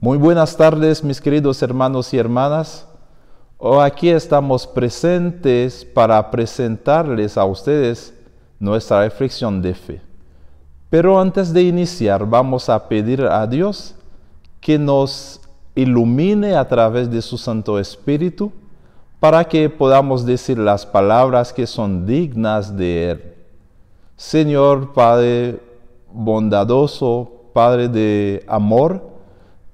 Muy buenas tardes mis queridos hermanos y hermanas. Hoy oh, aquí estamos presentes para presentarles a ustedes nuestra reflexión de fe. Pero antes de iniciar vamos a pedir a Dios que nos ilumine a través de su Santo Espíritu para que podamos decir las palabras que son dignas de Él. Señor Padre bondadoso, Padre de amor,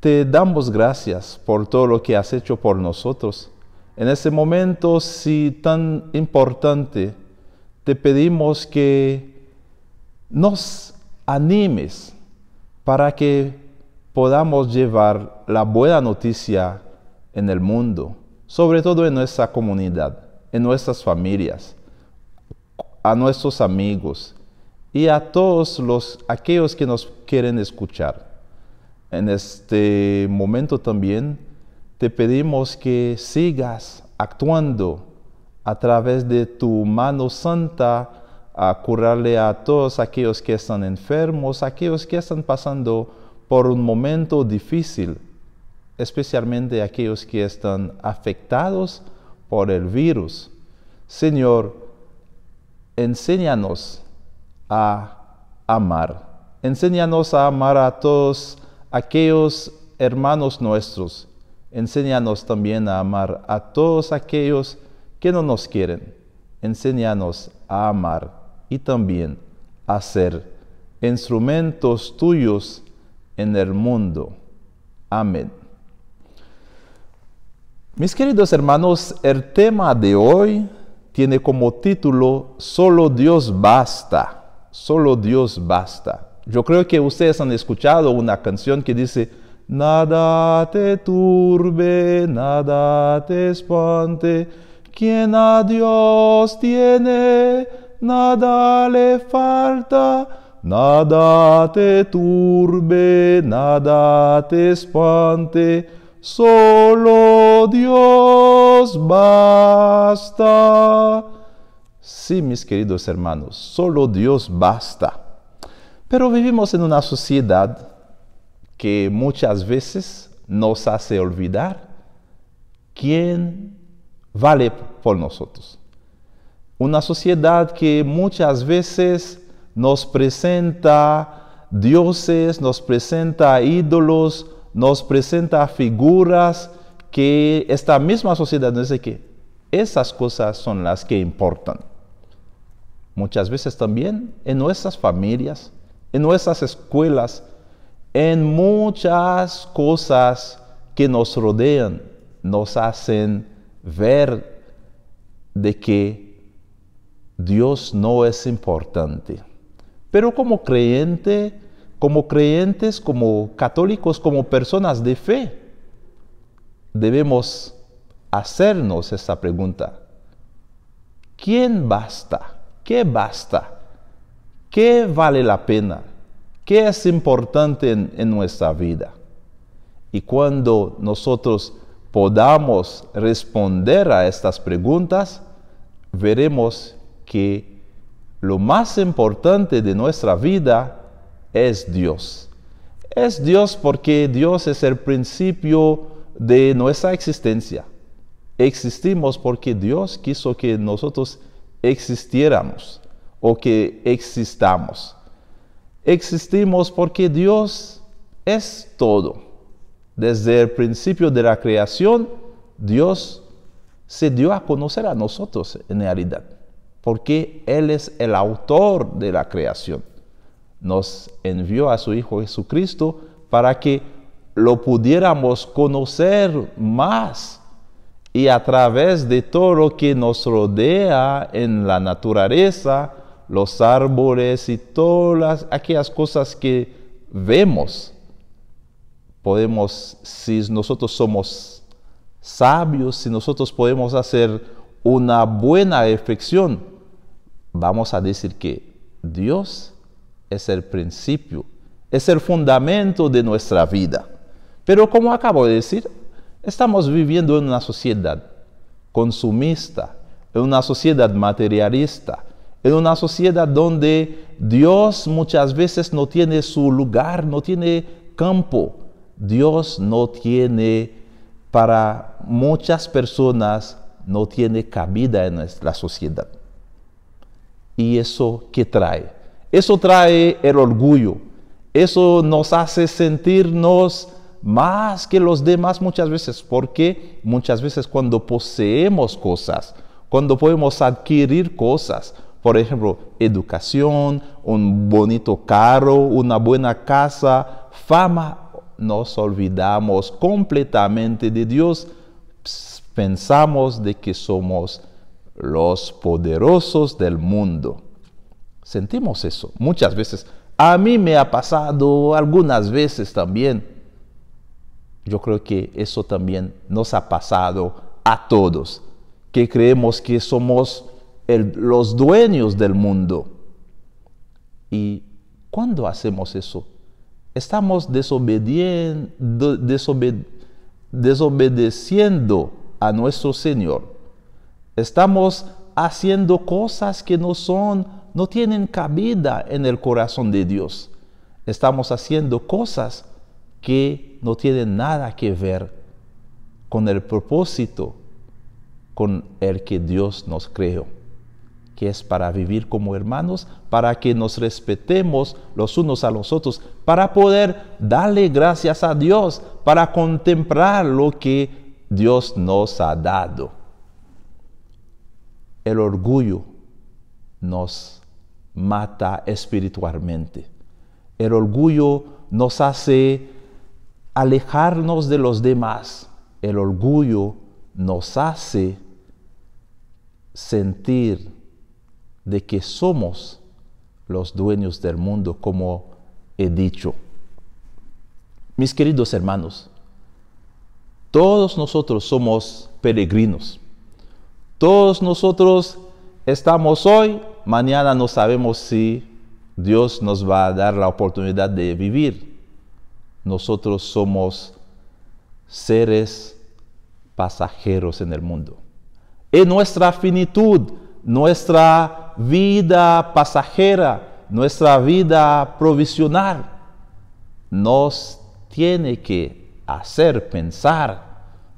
te damos gracias por todo lo que has hecho por nosotros. En ese momento, si tan importante, te pedimos que nos animes para que podamos llevar la buena noticia en el mundo, sobre todo en nuestra comunidad, en nuestras familias, a nuestros amigos y a todos los aquellos que nos quieren escuchar en este momento también te pedimos que sigas actuando a través de tu mano santa a curarle a todos aquellos que están enfermos, aquellos que están pasando por un momento difícil, especialmente aquellos que están afectados por el virus. Señor, enséñanos a amar. Enséñanos a amar a todos aquellos hermanos nuestros, enséñanos también a amar a todos aquellos que no nos quieren. Enséñanos a amar y también a ser instrumentos tuyos en el mundo. Amén. Mis queridos hermanos, el tema de hoy tiene como título Solo Dios basta, solo Dios basta yo creo que ustedes han escuchado una canción que dice, Nada te turbe, nada te espante, quien a Dios tiene, nada le falta. Nada te turbe, nada te espante, solo Dios basta. Sí, mis queridos hermanos, solo Dios basta. Pero vivimos en una sociedad que muchas veces nos hace olvidar quién vale por nosotros. Una sociedad que muchas veces nos presenta dioses, nos presenta ídolos, nos presenta figuras que esta misma sociedad dice que esas cosas son las que importan. Muchas veces también en nuestras familias, en nuestras escuelas, en muchas cosas que nos rodean, nos hacen ver de que Dios no es importante. Pero como creyente, como creyentes, como católicos, como personas de fe, debemos hacernos esta pregunta. ¿Quién basta? ¿Qué basta? ¿Qué vale la pena? ¿Qué es importante en, nuestra vida? Y cuando nosotros podamos responder a estas preguntas, veremos que lo más importante de nuestra vida es Dios. Es Dios porque Dios es el principio de nuestra existencia. Existimos porque Dios quiso que nosotros existiéramos o que existamos. Existimos porque Dios es todo. Desde el principio de la creación, Dios se dio a conocer a nosotros en realidad, porque Él es el autor de la creación. Nos envió a su Hijo Jesucristo para que lo pudiéramos conocer más y a través de todo lo que nos rodea en la naturaleza, los árboles y todas aquellas cosas que vemos, podemos, si nosotros somos sabios, si nosotros podemos hacer una buena reflexión, vamos a decir que Dios es el principio, es el fundamento de nuestra vida. Pero como acabo de decir, estamos viviendo en una sociedad consumista, en una sociedad materialista, en una sociedad donde Dios muchas veces no tiene su lugar, no tiene campo. Dios no tiene, para muchas personas, no tiene cabida en nuestra sociedad. ¿Y eso qué trae? Eso trae el orgullo. Eso nos hace sentirnos más que los demás muchas veces, porque muchas veces cuando poseemos cosas, cuando podemos adquirir cosas, por ejemplo, educación, un bonito carro, una buena casa, fama. Nos olvidamos completamente de Dios. Pensamos de que somos los poderosos del mundo. Sentimos eso muchas veces. A mí me ha pasado algunas veces también. Yo creo que eso también nos ha pasado a todos, que creemos que somos los dueños del mundo. ¿Y cuándo hacemos eso? Estamos desobedeciendo a nuestro Señor. Estamos haciendo cosas que no son, no tienen cabida en el corazón de Dios. Estamos haciendo cosas que no tienen nada que ver con el propósito con el que Dios nos creó que es para vivir como hermanos, para que nos respetemos los unos a los otros, para poder darle gracias a Dios, para contemplar lo que Dios nos ha dado. El orgullo nos mata espiritualmente. El orgullo nos hace alejarnos de los demás. El orgullo nos hace sentir de que somos los dueños del mundo, como he dicho. Mis queridos hermanos, todos nosotros somos peregrinos. Todos nosotros estamos hoy, mañana no sabemos si Dios nos va a dar la oportunidad de vivir. Nosotros somos seres pasajeros en el mundo. En nuestra finitud, nuestra vida pasajera, nuestra vida provisional, nos tiene que hacer pensar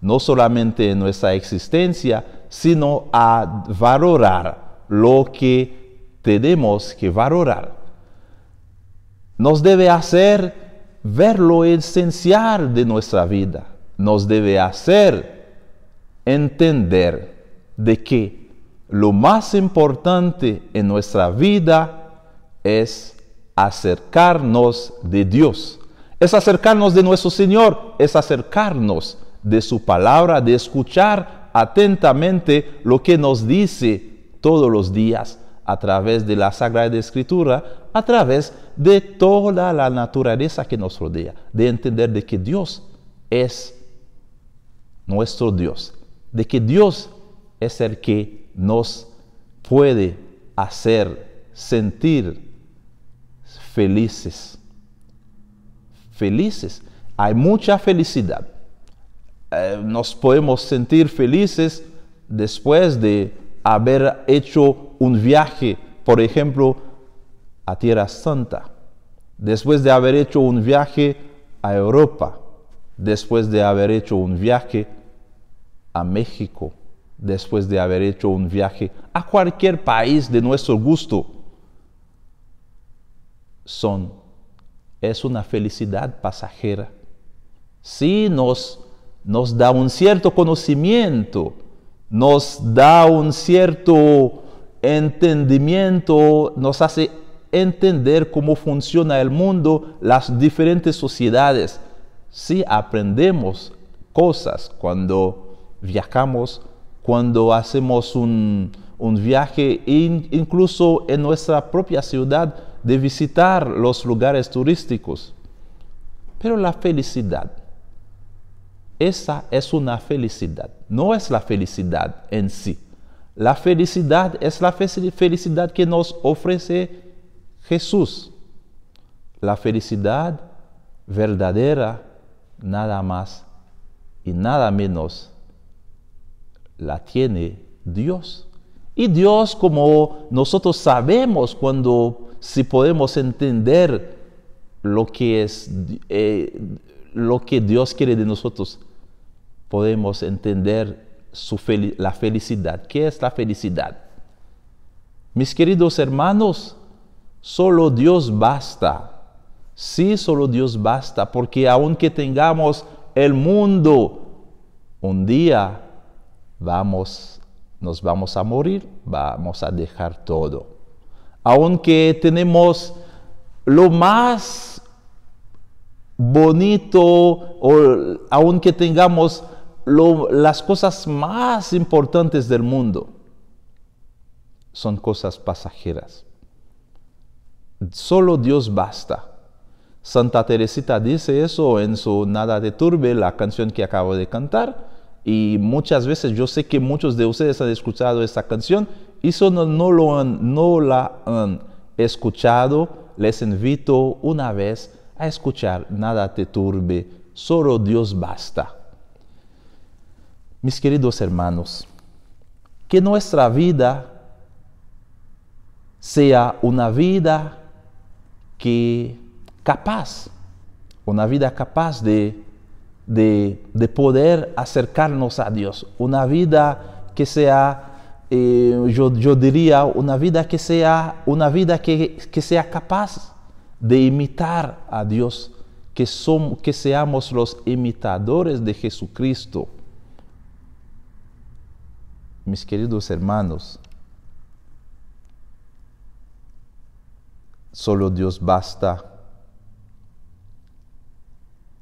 no solamente en nuestra existencia, sino a valorar lo que tenemos que valorar. Nos debe hacer ver lo esencial de nuestra vida. Nos debe hacer entender de qué lo más importante en nuestra vida es acercarnos de Dios. Es acercarnos de nuestro Señor, es acercarnos de su palabra, de escuchar atentamente lo que nos dice todos los días a través de la Sagrada Escritura, a través de toda la naturaleza que nos rodea, de entender de que Dios es nuestro Dios, de que Dios es el que nos puede hacer sentir felices. Felices. Hay mucha felicidad. Eh, nos podemos sentir felices después de haber hecho un viaje, por ejemplo, a Tierra Santa, después de haber hecho un viaje a Europa, después de haber hecho un viaje a México después de haber hecho un viaje a cualquier país de nuestro gusto, son, es una felicidad pasajera. Si sí nos, da un cierto conocimiento, nos da un cierto entendimiento, nos hace entender cómo funciona el mundo, las diferentes sociedades. Si sí aprendemos cosas cuando viajamos cuando hacemos un, viaje, incluso en nuestra propia ciudad, de visitar los lugares turísticos. Pero la felicidad, esa es una felicidad, no es la felicidad en sí. La felicidad es la felicidad que nos ofrece Jesús. La felicidad verdadera, nada más y nada menos la tiene Dios. Y Dios, como nosotros sabemos cuando si podemos entender lo que es eh, lo que Dios quiere de nosotros, podemos entender su la felicidad. ¿Qué es la felicidad? Mis queridos hermanos, solo Dios basta. Sí, solo Dios basta, porque aunque tengamos el mundo, un día vamos, nos vamos a morir, vamos a dejar todo. Aunque tenemos lo más bonito, o aunque tengamos las cosas más importantes del mundo, son cosas pasajeras. Solo Dios basta. Santa Teresita dice eso en su Nada de Turbe, la canción que acabo de cantar. Y muchas veces yo sé que muchos de ustedes han escuchado esta canción y si no, no, lo han, no la han escuchado, les invito una vez a escuchar Nada te turbe, solo Dios basta. Mis queridos hermanos, que nuestra vida sea una vida que capaz, una vida capaz de de, poder acercarnos a Dios, una vida que sea eh, yo, yo, diría, una vida que sea, una vida que, sea capaz de imitar a Dios, que, som, que seamos los imitadores de Jesucristo. Mis queridos hermanos, solo Dios basta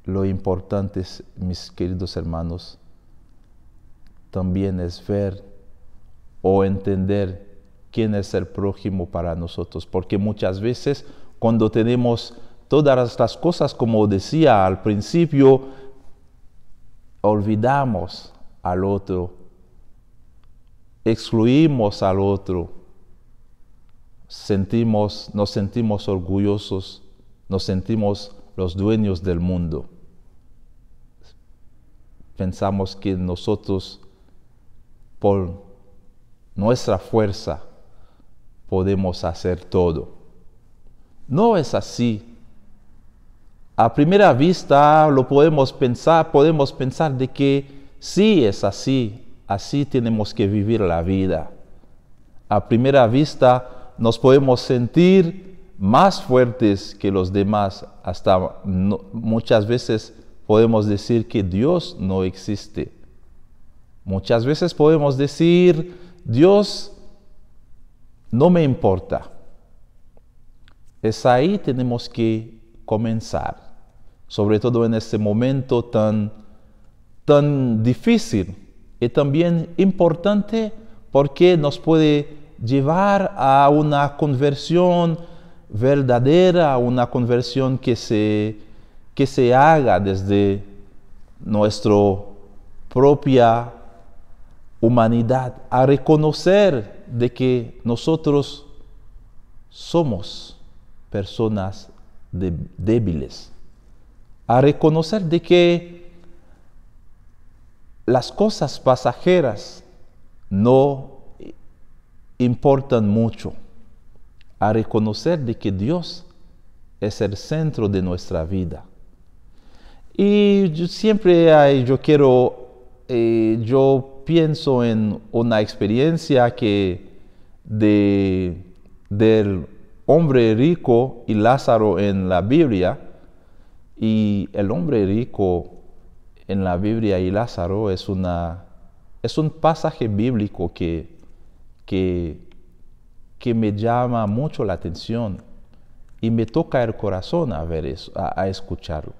lo importante, mis queridos hermanos, también es ver o entender quién es el prójimo para nosotros, porque muchas veces cuando tenemos todas las cosas, como decía al principio, olvidamos al otro, excluimos al otro, sentimos, nos sentimos orgullosos, nos sentimos los dueños del mundo. Pensamos que nosotros, por nuestra fuerza, podemos hacer todo. No es así. A primera vista lo podemos pensar, podemos pensar de que sí es así, así tenemos que vivir la vida. A primera vista nos podemos sentir más fuertes que los demás, hasta muchas veces podemos decir que Dios no existe. Muchas veces podemos decir, Dios no me importa. Es ahí tenemos que comenzar, sobre todo en este momento tan, tan difícil y también importante porque nos puede llevar a una conversión, verdadera, una conversión que se, haga desde nuestra propia humanidad, a reconocer de que nosotros somos personas débiles, a reconocer de que las cosas pasajeras no importan mucho a reconocer de que Dios es el centro de nuestra vida. Y siempre yo quiero, eh, yo pienso en una experiencia que de, del hombre rico y Lázaro en la Biblia, y el hombre rico en la Biblia y Lázaro es, una, es un pasaje bíblico que, que que me llama mucho la atención y me toca el corazón a ver eso, a, escucharlo.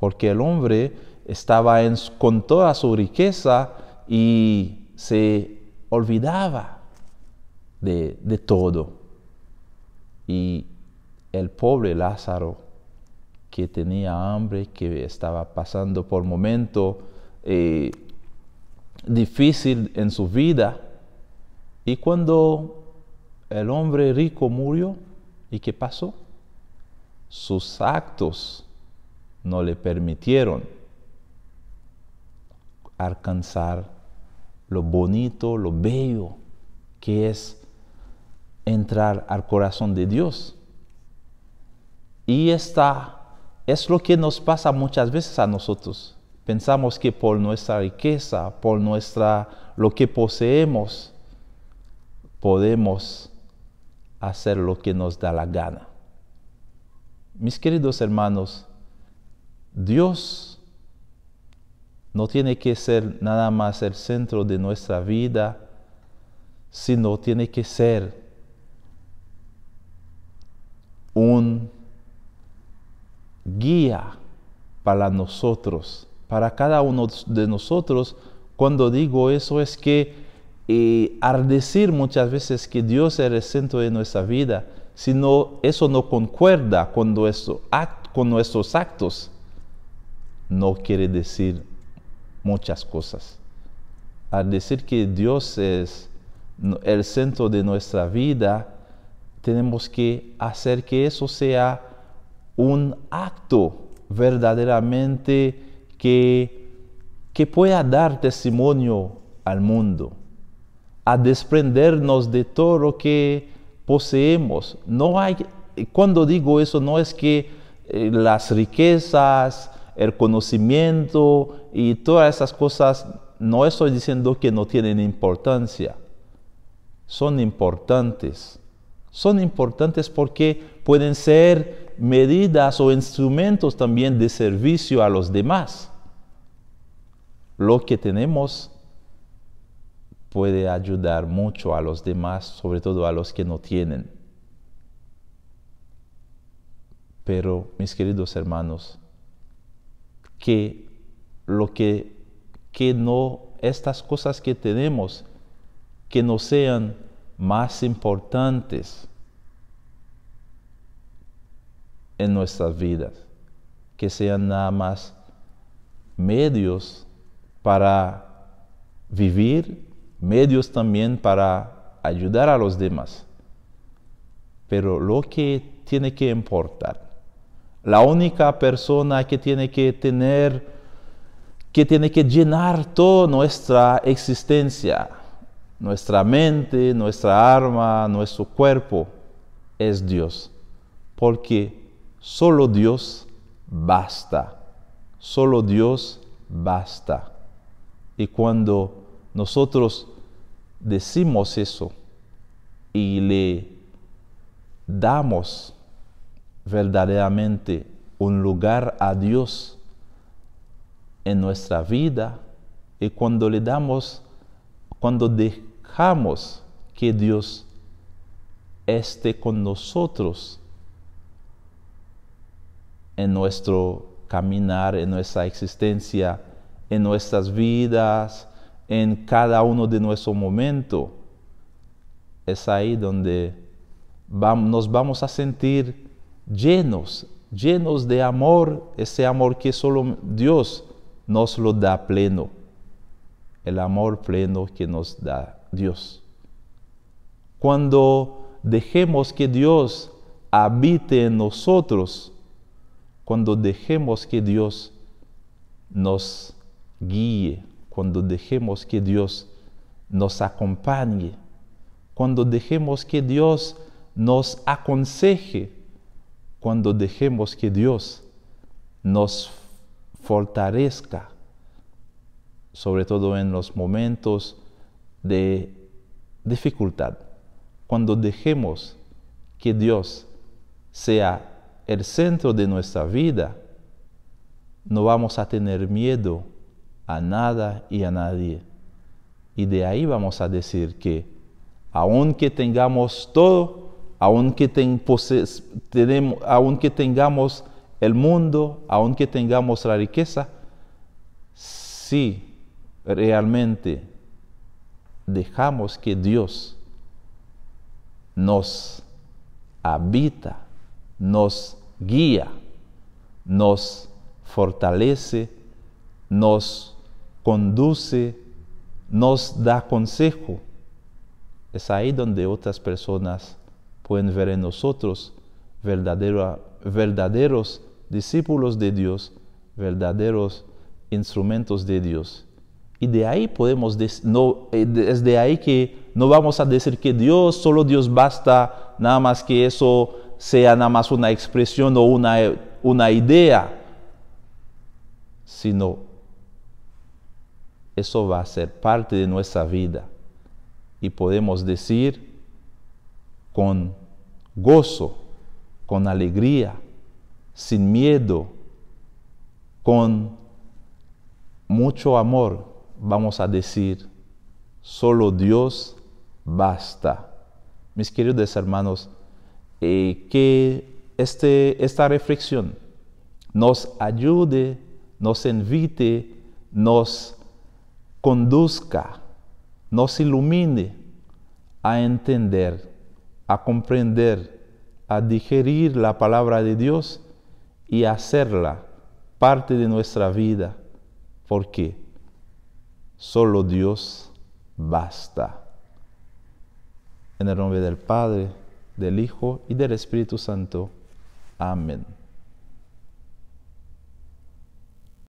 Porque el hombre estaba con toda su riqueza y se olvidaba de, todo. Y el pobre Lázaro, que tenía hambre, que estaba pasando por momentos eh, difíciles en su vida, y cuando el hombre rico murió y ¿qué pasó? Sus actos no le permitieron alcanzar lo bonito, lo bello que es entrar al corazón de Dios. Y esta es lo que nos pasa muchas veces a nosotros. Pensamos que por nuestra riqueza, por nuestra lo que poseemos, podemos hacer lo que nos da la gana. Mis queridos hermanos, Dios no tiene que ser nada más el centro de nuestra vida, sino tiene que ser un guía para nosotros, para cada uno de nosotros. Cuando digo eso es que y al decir muchas veces que Dios es el centro de nuestra vida, sino eso no concuerda con, con nuestros actos, no quiere decir muchas cosas. Al decir que Dios es el centro de nuestra vida, tenemos que hacer que eso sea un acto verdaderamente que pueda dar testimonio al mundo a desprendernos de todo lo que poseemos. No hay, cuando digo eso, no es que eh, las riquezas, el conocimiento y todas esas cosas, no estoy diciendo que no tienen importancia. Son importantes. Son importantes porque pueden ser medidas o instrumentos también de servicio a los demás. Lo que tenemos puede ayudar mucho a los demás, sobre todo a los que no tienen. Pero, mis queridos hermanos, que lo que, que no, estas cosas que tenemos, que no sean más importantes en nuestras vidas, que sean nada más medios para vivir medios también para ayudar a los demás. Pero lo que tiene que importar, la única persona que tiene que tener, que tiene que llenar toda nuestra existencia, nuestra mente, nuestra alma, nuestro cuerpo, es Dios. Porque solo Dios basta. Solo Dios basta. Y cuando nosotros decimos eso y le damos verdaderamente un lugar a Dios en nuestra vida y cuando le damos, cuando dejamos que Dios esté con nosotros en nuestro caminar, en nuestra existencia, en nuestras vidas, en cada uno de nuestros momentos, es ahí donde nos vamos a sentir llenos, llenos de amor, ese amor que solo Dios nos lo da pleno, el amor pleno que nos da Dios. Cuando dejemos que Dios habite en nosotros, cuando dejemos que Dios nos guíe, cuando dejemos que Dios nos acompañe, cuando dejemos que Dios nos aconseje, cuando dejemos que Dios nos fortalezca, sobre todo en los momentos de dificultad, cuando dejemos que Dios sea el centro de nuestra vida, no vamos a tener miedo a nada y a nadie. Y de ahí vamos a decir que, aunque tengamos todo, aunque, tenemos, tengamos el mundo, aunque tengamos la riqueza, si realmente dejamos que Dios nos habita, nos guía, nos fortalece, nos conduce, nos da consejo. Es ahí donde otras personas pueden ver en nosotros verdaderos discípulos de Dios, verdaderos instrumentos de Dios. Y de ahí podemos, decir, no, eh, de ahí que no vamos a decir que Dios, solo Dios basta, nada más que eso sea nada más una expresión o una, una idea, sino eso va a ser parte de nuestra vida. Y podemos decir con gozo, con alegría, sin miedo, con mucho amor, vamos a decir, solo Dios basta. Mis queridos hermanos, eh, que este, esta reflexión nos ayude, nos invite, nos conduzca, nos ilumine a entender, a comprender, a digerir la palabra de Dios y hacerla parte de nuestra vida, porque solo Dios basta. En el nombre del Padre, del Hijo y del Espíritu Santo. Amén.